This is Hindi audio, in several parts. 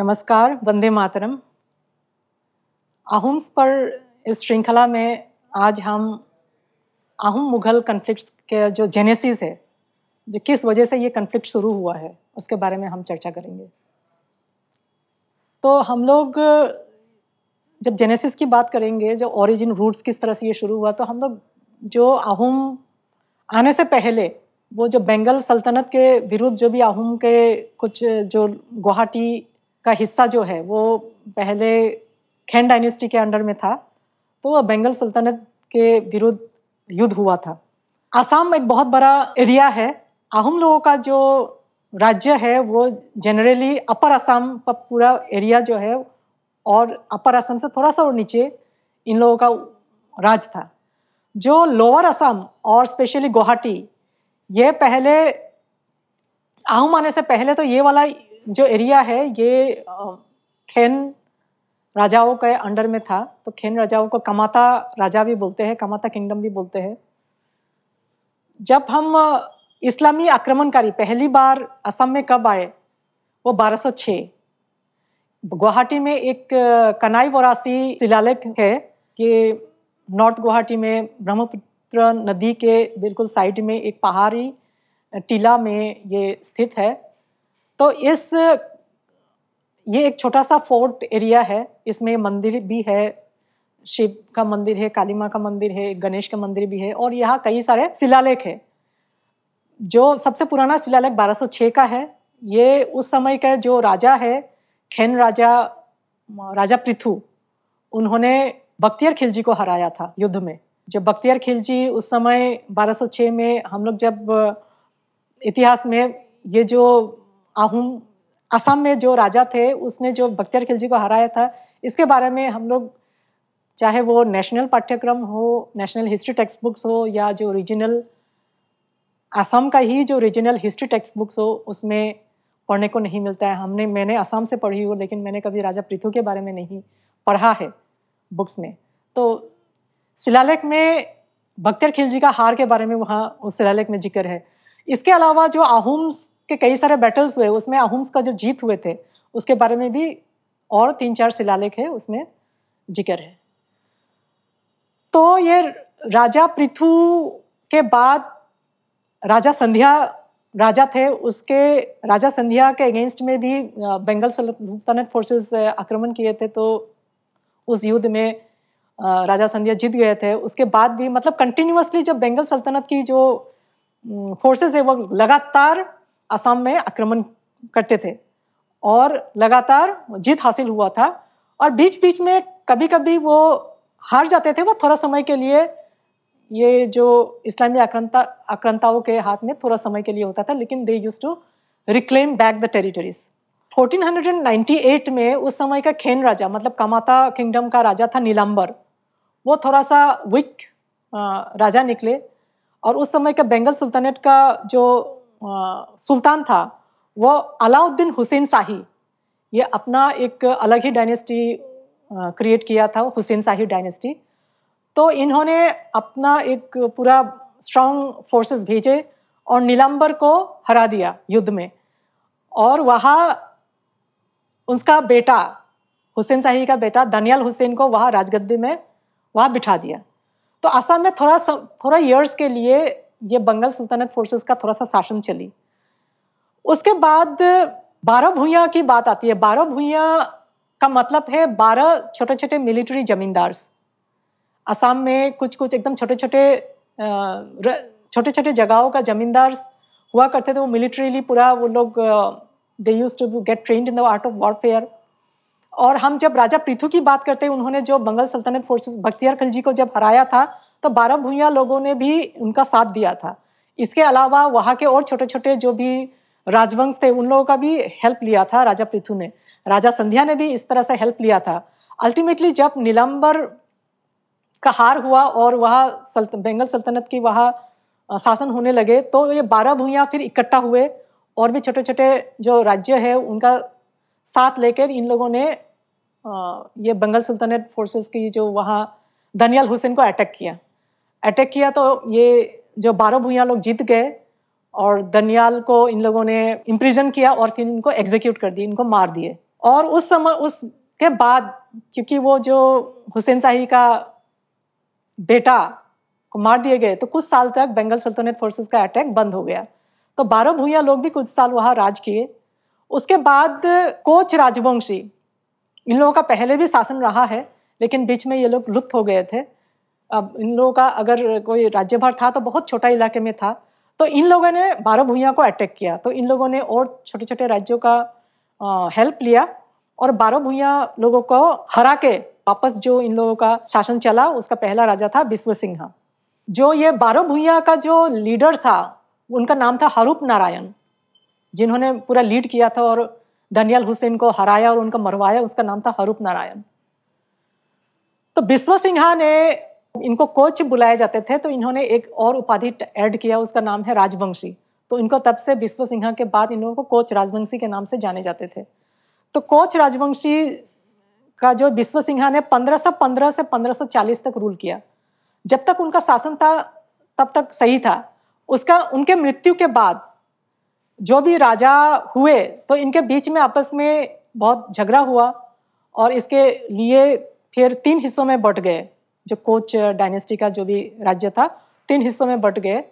नमस्कार वंदे मातरम आहुम्स पर इस श्रृंखला में आज हम आहुम मुगल कन्फ्लिक्ट के जो जेनेसिस है जो किस वजह से ये कन्फ्लिक्ट शुरू हुआ है उसके बारे में हम चर्चा करेंगे तो हम लोग जब जेनेसिस की बात करेंगे जो ओरिजिन रूट्स किस तरह से ये शुरू हुआ तो हम लोग जो आहुम आने से पहले वो जो बंगाल सल्तनत के विरुद्ध जो भी आहुम के कुछ जो गुवाहाटी का हिस्सा जो है वो पहले खैन डायनेस्टी के अंडर में था तो वह बंगाल सल्तनत के विरुद्ध युद्ध हुआ था आसाम एक बहुत बड़ा एरिया है अहम लोगों का जो राज्य है वो जनरली अपर असम का पूरा एरिया जो है और अपर असम से थोड़ा सा और नीचे इन लोगों का राज था जो लोअर असम और स्पेशली गुवाहाटी ये पहले आहम आने से पहले तो ये वाला जो एरिया है ये खेन राजाओं के अंडर में था तो खेन राजाओं को कमाता राजा भी बोलते हैं कमाता किंगडम भी बोलते हैं जब हम इस्लामी आक्रमणकारी पहली बार असम में कब आए वो 1206 गुवाहाटी में एक कनाई वरासी शिलालेख है कि नॉर्थ गुवाहाटी में ब्रह्मपुत्र नदी के बिल्कुल साइड में एक पहाड़ी टीला में ये स्थित है तो इस ये एक छोटा सा फोर्ट एरिया है इसमें मंदिर भी है शिव का मंदिर है काली माँ का मंदिर है गणेश का मंदिर भी है और यहाँ कई सारे शिलालेख है जो सबसे पुराना शिलालेख 1206 का है ये उस समय का जो राजा है खेन राजा राजा पृथु उन्होंने बख्तियार खिलजी को हराया था युद्ध में जब बख्तियार खिलजी उस समय 1206 में हम लोग जब इतिहास में ये जो आहूम असम में जो राजा थे उसने जो बख्तियार खिलजी को हराया था इसके बारे में हम लोग चाहे वो नेशनल पाठ्यक्रम हो नेशनल हिस्ट्री टेक्स्ट बुक्स हो या जो रीजनल असम का ही जो रीजनल हिस्ट्री टेक्स्ट बुक्स हो उसमें पढ़ने को नहीं मिलता है हमने मैंने असम से पढ़ी हो लेकिन मैंने कभी राजा पृथु के बारे में नहीं पढ़ा है बुक्स में तो शिलालेख में बख्तियार खिलजी का हार के बारे में वहाँ उस शिलालेख में जिक्र है इसके अलावा जो आहूम्स के कई सारे बैटल्स हुए उसमें अहम्स का जो जीत हुए थे उसके बारे में भी और तीन चार शिलालेख है उसमें जिक्र है तो ये राजा पृथु के बाद राजा संध्या राजा थे उसके राजा संध्या के अगेंस्ट में भी बंगाल सल्तनत फोर्सेस आक्रमण किए थे तो उस युद्ध में राजा संध्या जीत गए थे उसके बाद भी मतलब कंटिन्यूसली जब बंगाल सल्तनत की जो फोर्सेस है वो लगातार असम में आक्रमण करते थे और लगातार जीत हासिल हुआ था और बीच बीच में कभी कभी वो हार जाते थे वो थोड़ा समय के लिए ये जो इस्लामी आक्रंता आक्रंताओं के हाथ में थोड़ा समय के लिए होता था लेकिन they used to reclaim back the territories 1498 में उस समय का खेन राजा मतलब कामाता किंगडम का राजा था नीलांबर वो थोड़ा सा विक राजा निकले और उस समय का बंगाल सुल्तानेट का जो सुल्तान था वो अलाउद्दीन हुसैन शाही ये अपना एक अलग ही डायनेस्टी क्रिएट किया था हुसैन शाही डायनेस्टी तो इन्होंने अपना एक पूरा स्ट्रांग फोर्सेस भेजे और नीलाम्बर को हरा दिया युद्ध में और वहाँ उसका बेटा हुसैन शाही का बेटा दनियाल हुसैन को वहाँ राजगद्दी में वहाँ बिठा दिया तो असम में थोड़ा थोड़ा ईयर्स के लिए ये बंगाल सुल्तनत फोर्सेस का थोड़ा सा शासन चली उसके बाद बारह भूया की बात आती है बारह भूया का मतलब है बारह छोटे छोटे मिलिट्री जमींदार्स असम में कुछ कुछ एकदम छोटे छोटे छोटे छोटे जगहों का जमींदार हुआ करते थे वो मिलिट्रीली पूरा वो लोग they used to get trained in the art of warfare और हम जब राजा पृथ्वी की बात करते हैं उन्होंने जो बंगाल सल्तनत फोर्सेस भक्तियार खलजी को जब हराया था तो बारह भूया लोगों ने भी उनका साथ दिया था इसके अलावा वहाँ के और छोटे छोटे जो भी राजवंश थे उन लोगों का भी हेल्प लिया था राजा पृथु ने राजा संध्या ने भी इस तरह से हेल्प लिया था अल्टीमेटली जब नीलंबर का हार हुआ और वह सल्त, बंगल सल्तनत की वहाँ शासन होने लगे तो ये बारह भूया फिर इकट्ठा हुए और भी छोटे छोटे जो राज्य है उनका साथ लेकर इन लोगों ने ये बंगल सुल्तनत फोर्सेस की जो वहाँ दानियाल हुसैन को अटैक किया अटैक किया तो ये जो बारह भूया लोग जीत गए और दनियाल को इन लोगों ने इम्प्रिजन किया और फिर इनको एग्जीक्यूट कर दिए इनको मार दिए और उस समय उसके बाद क्योंकि वो जो हुसैन शाही का बेटा को मार दिए गए तो कुछ साल तक बंगाल सल्तनत फोर्सेस का अटैक बंद हो गया तो बारह भूया लोग भी कुछ साल वहाँ राज किए उसके बाद कोच राजवंशी इन लोगों का पहले भी शासन रहा है लेकिन बीच में ये लोग लुप्त हो गए थे अब इन लोगों का अगर कोई राज्यभर था तो बहुत छोटा इलाके में था तो इन लोगों ने बारह भूया को अटैक किया तो इन लोगों ने और छोटे छोटे राज्यों का हेल्प लिया और बारह भूया लोगों को हरा के वापस जो इन लोगों का शासन चला उसका पहला राजा था विश्व सिंह जो ये बारह भूया का जो लीडर था उनका नाम था हरूप नारायण जिन्होंने पूरा लीड किया था और दनियल हुसैन को हराया और उनका मरवाया उसका नाम था हरूप नारायण तो विश्व सिंघा ने इनको कोच बुलाए जाते थे तो इन्होंने एक और उपाधि ऐड किया उसका नाम है राजवंशी तो इनको तब से विश्व सिन्हा के बाद इन लोगों को कोच राजवंशी के नाम से जाने जाते थे तो कोच राजवंशी का जो विश्व सिन्हा ने 1515 से 1540 तक रूल किया जब तक उनका शासन था तब तक सही था उसका उनके मृत्यु के बाद जो भी राजा हुए तो इनके बीच में आपस में बहुत झगड़ा हुआ और इसके लिए फिर तीन हिस्सों में बट गए जो कोच डायनेस्टी का जो भी राज्य था तीन हिस्सों में बट गए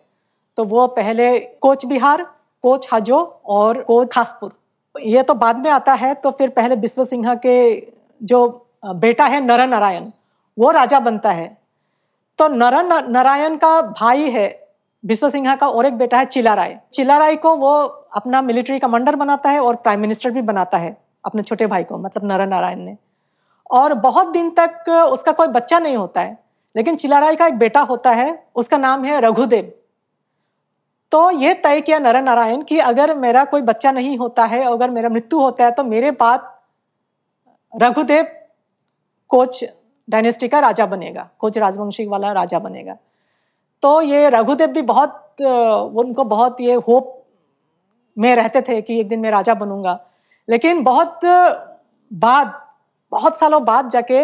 तो वो पहले कोच बिहार कोच हजो और कोच खासपुर ये तो बाद में आता है तो फिर पहले विश्व सिंह के जो बेटा है नर नारायण वो राजा बनता है तो नर नारायण का भाई है विश्व सिंघा का और एक बेटा है चिलाराय चिलाराय को वो अपना मिलिट्री कमांडर बनाता है और प्राइम मिनिस्टर भी बनाता है अपने छोटे भाई को मतलब नर नारायण ने और बहुत दिन तक उसका कोई बच्चा नहीं होता है लेकिन चिलाराय का एक बेटा होता है उसका नाम है रघुदेव तो ये तय किया नर नारायण कि अगर मेरा कोई बच्चा नहीं होता है अगर मेरा मृत्यु होता है तो मेरे बाद रघुदेव कोच डायनेस्टी का राजा बनेगा कोच राजवंशी वाला राजा बनेगा तो ये रघुदेव भी बहुत उनको बहुत ये होप में रहते थे कि एक दिन मैं राजा बनूंगा लेकिन बहुत बाद बहुत सालों बाद जाके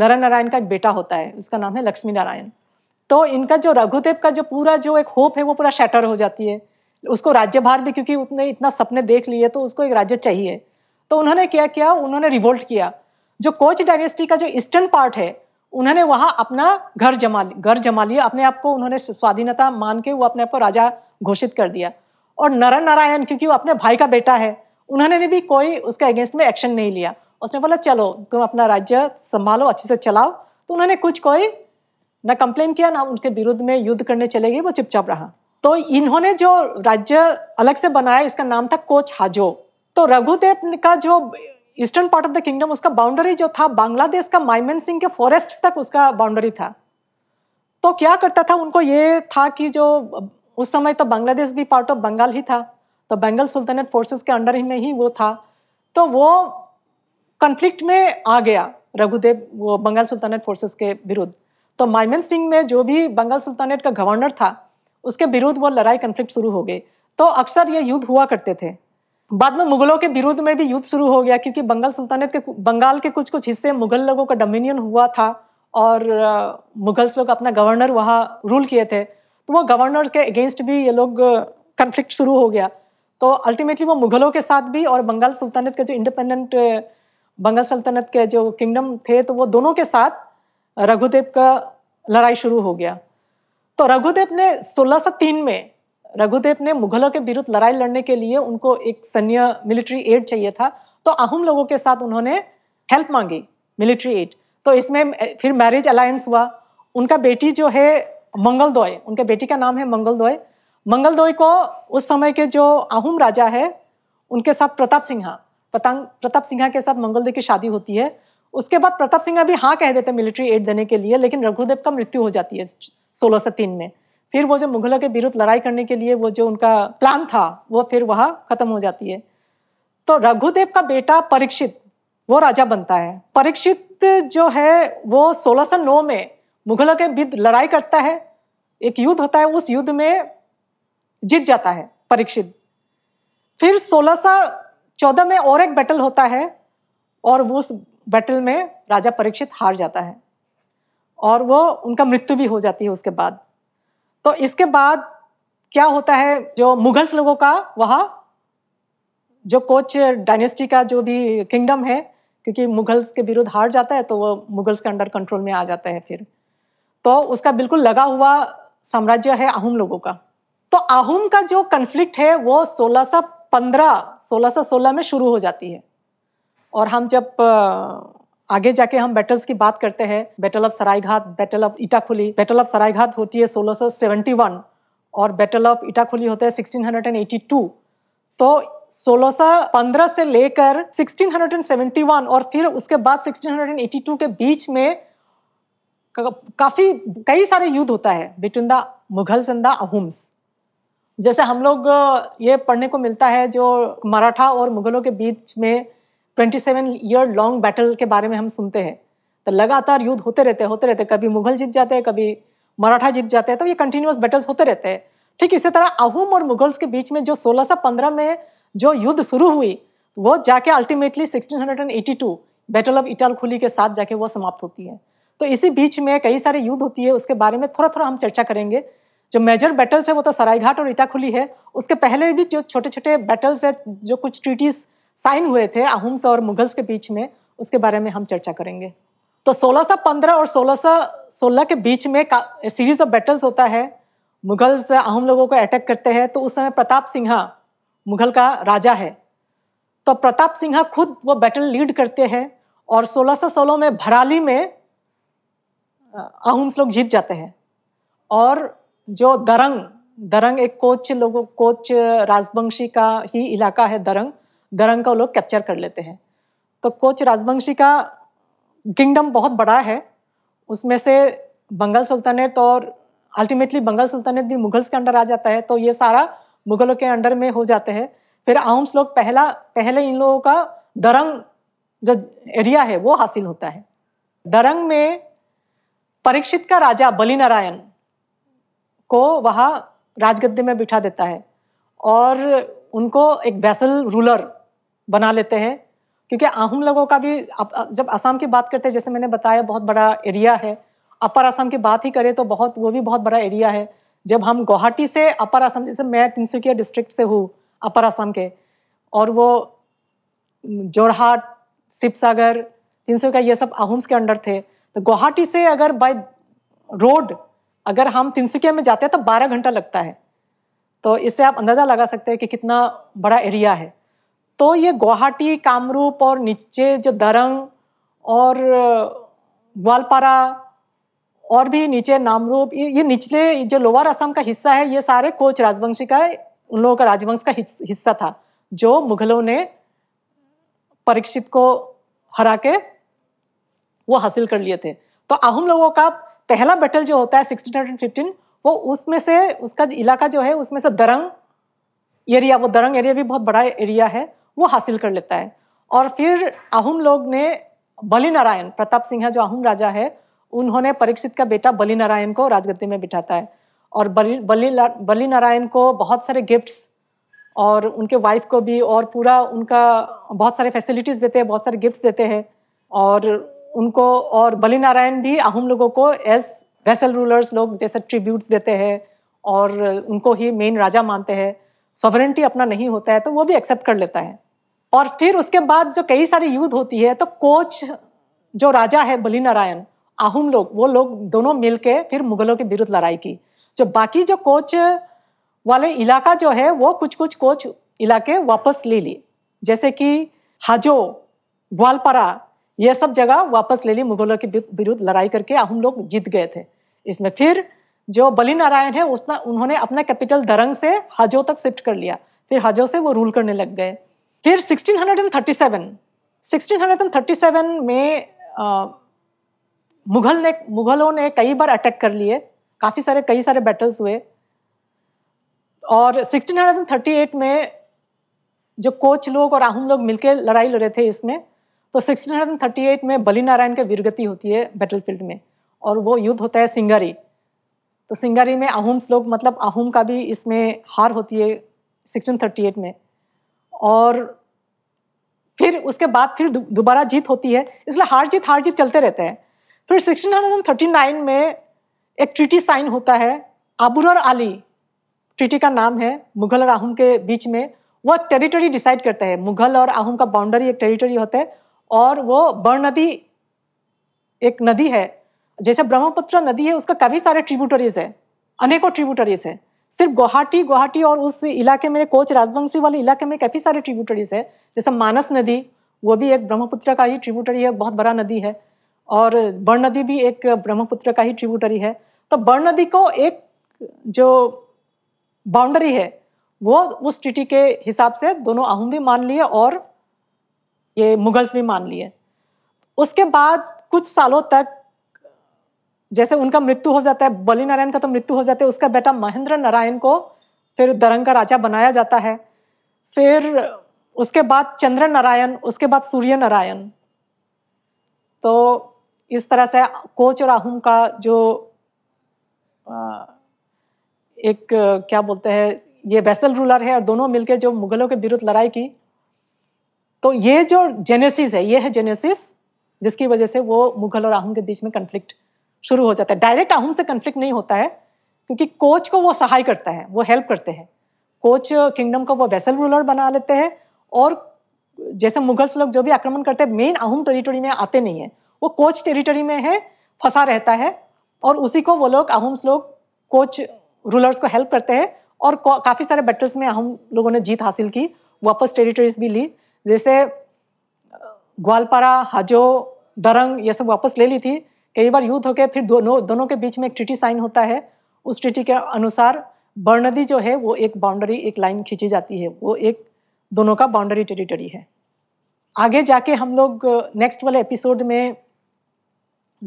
नरन नारायण का एक बेटा होता है उसका नाम है लक्ष्मी नारायण तो इनका जो रघुदेव का जो पूरा जो एक होप है वो पूरा शैटर हो जाती है उसको राज्य भार भी क्योंकि उतने इतना सपने देख लिए तो उसको एक राज्य चाहिए तो उन्होंने क्या किया उन्होंने रिवोल्ट किया जो कोच डायनेस्टी का जो ईस्टर्न पार्ट है उन्होंने वहां अपना घर जमा घर जमा लिया अपने आप को उन्होंने स्वाधीनता मान के वो अपने आप को राजा घोषित कर दिया और नरन नारायण क्योंकि वो अपने भाई का बेटा है उन्होंने भी कोई उसके अगेंस्ट में एक्शन नहीं लिया उसने बोला चलो तुम अपना राज्य संभालो अच्छे से चलाओ तो उन्होंने कुछ कोई ना कंप्लेन किया ना उनके विरुद्ध में युद्ध करने चले गए वो चुपचाप रहा तो इन्होंने जो राज्य अलग से बनाया इसका नाम था कोच हाजो तो रघुदेव का जो eastern part of the kingdom उसका बाउंड्री जो था बांग्लादेश का माइमन सिंह के फॉरेस्ट तक उसका बाउंड्री था तो क्या करता था उनको ये था कि जो उस समय तो बांग्लादेश भी पार्ट ऑफ बंगाल ही था तो बंगाल सुल्तनत फोर्सेस के अंडर ही में ही वो था तो वो कॉन्फ्लिक्ट में आ गया रघुदेव वो बंगाल सुल्तानेट फोर्सेस के विरुद्ध तो माइमन सिंह में जो भी बंगाल सुल्तानेट का गवर्नर था उसके विरुद्ध वो लड़ाई कन्फ्लिक्ट शुरू हो गई तो अक्सर ये युद्ध हुआ करते थे बाद में मुगलों के विरुद्ध में भी युद्ध शुरू हो गया क्योंकि बंगाल सुल्तानेट के बंगाल के कुछ कुछ हिस्से मुगल लोगों का डोमिनियन हुआ था और मुगल्स लोग अपना गवर्नर वहाँ रूल किए थे तो वो गवर्नर के अगेंस्ट भी ये लोग कन्फ्लिक्ट शुरू हो गया तो अल्टीमेटली वो मुगलों के साथ भी और बंगाल सुल्तानेट के जो इंडिपेंडेंट बंगाल सल्तनत के जो किंगडम थे तो वो दोनों के साथ रघुदेव का लड़ाई शुरू हो गया तो रघुदेव ने 1603 में रघुदेव ने मुगलों के विरुद्ध लड़ाई लड़ने के लिए उनको एक सैन्य मिलिट्री एड चाहिए था तो अहम लोगों के साथ उन्होंने हेल्प मांगी मिलिट्री एड तो इसमें फिर मैरिज अलायंस हुआ उनका बेटी जो है मंगल दोय उनके बेटी का नाम है मंगल दोय मंगल दोय को उस समय के जो आहूम राजा है उनके साथ प्रताप सिंहा पतंग प्रताप सिंह के साथ मंगलदेव की शादी होती है उसके बाद प्रताप सिंह भी हाँ कह देते मिलिट्री एड देने के लिए लेकिन रघुदेव का मृत्यु हो जाती है सोलह सौ तीन में फिर वो जो मुगलों के विरुद्ध लड़ाई करने के लिए वो जो उनका प्लान था वो फिर वहां खत्म हो जाती है तो रघुदेव का बेटा परीक्षित वो राजा बनता है परीक्षित जो है वो नौ में मुगलों के विरुद्ध लड़ाई करता है एक युद्ध होता है उस युद्ध में जीत जाता है परीक्षित फिर सोलह चौदह में और एक बैटल होता है और वो उस बैटल में राजा परीक्षित हार जाता है और वो उनका मृत्यु भी हो जाती है उसके बाद तो इसके बाद क्या होता है जो मुगल्स लोगों का वहाँ जो कोच डायनेस्टी का जो भी किंगडम है क्योंकि मुगल्स के विरुद्ध हार जाता है तो वो मुगल्स के अंडर कंट्रोल में आ जाता है फिर तो उसका बिल्कुल लगा हुआ साम्राज्य है आहूम लोगों का तो आहूम का जो कन्फ्लिक्ट है वो सोलह पंद्रह सोलह सौ सोलह में शुरू हो जाती है और हम जब आगे जाके हम बैटल्स की बात करते हैं battle of Saraighat battle of Itakhuli battle of Saraighat होती है सोलह वन और बैटल ऑफ इटाखुली होता है टू तो सोलह सौ पंद्रह से लेकर सिक्सटीन हंड्रेड एंड वन और फिर उसके बाद एटी टू के बीच में काफ़ी कई सारे युद्ध होता है between the Mughals and the Ahoms जैसे हम लोग ये पढ़ने को मिलता है जो मराठा और मुगलों के बीच में 27 ईयर लॉन्ग बैटल के बारे में हम सुनते हैं तो लगातार युद्ध होते रहते होते रहते कभी मुगल जीत जाते हैं कभी मराठा जीत जाते हैं तो ये कंटिन्यूस बैटल्स होते रहते हैं ठीक इसी तरह अहूम और मुगल्स के बीच में जो पंद्रह में जो युद्ध शुरू हुई वो जाके अल्टीमेटली टू बैटल ऑफ खुली के साथ जाके वो समाप्त होती है तो इसी बीच में कई सारे युद्ध होती है उसके बारे में थोड़ा थोड़ा हम चर्चा करेंगे जो मेजर बैटल्स है वो तो सरायघाट और इटाखुली है उसके पहले भी जो छोटे छोटे बैटल्स है जो कुछ ट्रीटीज साइन हुए थे अहूम्स और मुगल्स के बीच में उसके बारे में हम चर्चा करेंगे तो 1615 और 1616 के बीच में सीरीज ऑफ बैटल्स होता है मुगल्स अहम लोगों को अटैक करते हैं तो उस समय प्रताप सिंहा मुगल का राजा है तो प्रताप सिंहा खुद वो बैटल लीड करते हैं और 1616 में भराली में अहम्स लोग जीत जाते हैं और जो दरंग दरंग एक कोच लोगों कोच राजवंशी का ही इलाका है दरंग दरंग का लोग कैप्चर कर लेते हैं तो कोच राजवंशी का किंगडम बहुत बड़ा है उसमें से बंगाल सल्तनत और अल्टीमेटली बंगाल सल्तनत भी मुगल्स के अंडर आ जाता है तो ये सारा मुगलों के अंडर में हो जाते हैं फिर आउम्स लोग पहला पहले इन लोगों का दरंग जो एरिया है वो हासिल होता है दरंग में परीक्षित का राजा बली नारायण को वहाँ राजगद्दी में बिठा देता है और उनको एक वैसल रूलर बना लेते हैं क्योंकि हम लोगों का भी जब असम की बात करते हैं जैसे मैंने बताया बहुत बड़ा एरिया है अपर असम की बात ही करें तो बहुत वो भी बहुत बड़ा एरिया है जब हम गुवाहाटी से अपर असम जैसे मैं तिनसुकिया डिस्ट्रिक्ट से हूँ अपर असम के और वो जोरहाट शिवसागर सागर सौ ये सब आहूम्स के अंडर थे तो गुवाहाटी से अगर बाय रोड अगर हम तिनसुकिया में जाते हैं तो बारह घंटा लगता है तो इससे आप अंदाज़ा लगा सकते हैं कि कितना बड़ा एरिया है तो ये गुवाहाटी कामरूप और नीचे जो दरंग और ग्वालपारा और भी नीचे नामरूप ये निचले जो लोअर असम का हिस्सा है ये सारे कोच राजवंशी का उन लोगों का राजवंश का हिस्सा था जो मुगलों ने परीक्षित को हरा के वो हासिल कर लिए थे तो अहम लोगों का पहला बैटल जो होता है सिक्सटीन हंड्रेड फिफ्टीन वो उसमें से उसका इलाका जो है उसमें से दरंग एरिया वो दरंग एरिया भी बहुत बड़ा एरिया है वो हासिल कर लेता है और फिर अहम लोग ने बली नारायण प्रताप सिंह जो अहम राजा है उन्होंने परीक्षित का बेटा बली नारायण को राजगद्दी में बिठाता है और बलि बलि बली नारायण को बहुत सारे गिफ्ट्स और उनके वाइफ को भी और पूरा उनका बहुत सारे फैसिलिटीज़ देते हैं बहुत सारे गिफ्ट्स देते हैं और उनको और बली नारायण भी अहम लोगों को एज वेसल रूलर्स लोग जैसे ट्रिब्यूट्स देते हैं और उनको ही मेन राजा मानते हैं सॉवरेंटी अपना नहीं होता है तो वो भी एक्सेप्ट कर लेता है और फिर उसके बाद जो कई सारी युद्ध होती है तो कोच जो राजा है बली नारायण आहूम लोग वो लोग दोनों मिल के फिर मुगलों के विरुद्ध लड़ाई की जो बाकी जो कोच वाले इलाका जो है वो कुछ कुछ कोच इलाके वापस ले लिए जैसे कि हाजो ग्वालपारा ये सब जगह वापस ले ली मुगलों के विरुद्ध लड़ाई करके हम लोग जीत गए थे इसमें फिर जो बली नारायण है उसने उन्होंने अपना कैपिटल दरंग से हजो तक शिफ्ट कर लिया फिर हजो से वो रूल करने लग गए फिर 1637 1637 में आ, मुगल ने मुगलों ने कई बार अटैक कर लिए काफ़ी सारे कई सारे बैटल्स हुए और 1638 में जो कोच लोग और आहुम लोग मिलकर लड़ाई लड़े थे इसमें तो 1638 में बली नारायण के वीरगति होती है बैटलफील्ड में और वो युद्ध होता है सिंगारी तो सिंगारी में आहूम्स श्लोक मतलब आहूम का भी इसमें हार होती है 1638 में और फिर उसके बाद फिर दोबारा जीत होती है इसलिए हार जीत हार जीत चलते रहते हैं फिर 1639 में एक ट्रीटी साइन होता है आबुर और आली ट्रीटी का नाम है मुगल और आहूम के बीच में वह टेरिटरी डिसाइड करता है मुगल और आहूम का बाउंड्री एक टेरिटरी होता है और वो बर्ण नदी एक नदी है जैसे ब्रह्मपुत्र नदी है उसका काफ़ी सारे ट्रिब्यूटरीज है अनेकों ट्रिब्यूटरीज है सिर्फ गुवाहाटी गुवाहाटी और उस इलाके में कोच राजवंशी वाले इलाके में काफ़ी सारे ट्रिब्यूटरीज है जैसे मानस नदी वो भी एक ब्रह्मपुत्र का ही ट्रिब्यूटरी है बहुत बड़ा नदी है और बर्ण नदी भी एक ब्रह्मपुत्र का ही ट्रिब्यूटरी है तो बर्ण नदी को एक जो बाउंड्री है वो उस ट्रिटी के हिसाब से दोनों आहूम भी मान लिए और ये मुगल्स भी मान लिए उसके बाद कुछ सालों तक जैसे उनका मृत्यु हो जाता है बली नारायण का तो मृत्यु हो जाता है उसका बेटा महेंद्र नारायण को फिर दरंग का राजा बनाया जाता है फिर उसके बाद चंद्र नारायण उसके बाद सूर्य नारायण तो इस तरह से कोच और आहूम का जो एक क्या बोलते हैं ये वैसल रूलर है और दोनों मिलके जो मुगलों के विरुद्ध लड़ाई की तो ये जो जेनेसिस है ये है जेनेसिस जिसकी वजह से वो मुगल और आहम के बीच में कन्फ्लिक्ट शुरू हो जाता है डायरेक्ट आहम से कन्फ्लिक्ट नहीं होता है क्योंकि कोच को वो सहाय करता है वो हेल्प करते हैं कोच किंगडम को वो वेसल रूलर बना लेते हैं और जैसे मुगल्स लोग जो भी आक्रमण करते हैं मेन अहम टेरिटरी में आते नहीं है वो कोच टेरिटरी में है फंसा रहता है और उसी को वो लोग आहम्स लोग कोच रूलर्स को हेल्प करते हैं और काफ़ी सारे बैटल्स में अहम लोगों ने जीत हासिल की वापस टेरिटरीज भी ली जैसे ग्वालपारा हजो दरंग ये सब वापस ले ली थी कई बार युद्ध होकर फिर दोनों दोनों के बीच में एक ट्रिटी साइन होता है उस ट्रिटी के अनुसार बर्नदी जो है वो एक बाउंड्री एक लाइन खींची जाती है वो एक दोनों का बाउंड्री टेरिटरी है आगे जाके हम लोग नेक्स्ट वाले एपिसोड में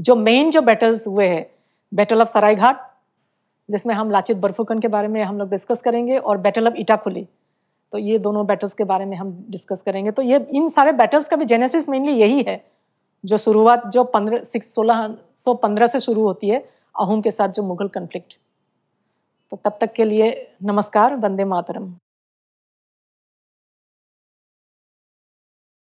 जो मेन जो बैटल्स हुए हैं बैटल ऑफ सरायघाट जिसमें हम लाचित बर्फुकन के बारे में हम लोग डिस्कस करेंगे और बैटल ऑफ इटाखुली तो ये दोनों बैटल्स के बारे में हम डिस्कस करेंगे तो ये इन सारे बैटल्स का भी जेनेसिस मेनली यही है जो शुरुआत जो पंद्रह सिक्स सोलह सौ पंद्रह से शुरू होती है अहोम के साथ जो मुगल कन्फ्लिक्ट तो तब तक के लिए नमस्कार वंदे मातरम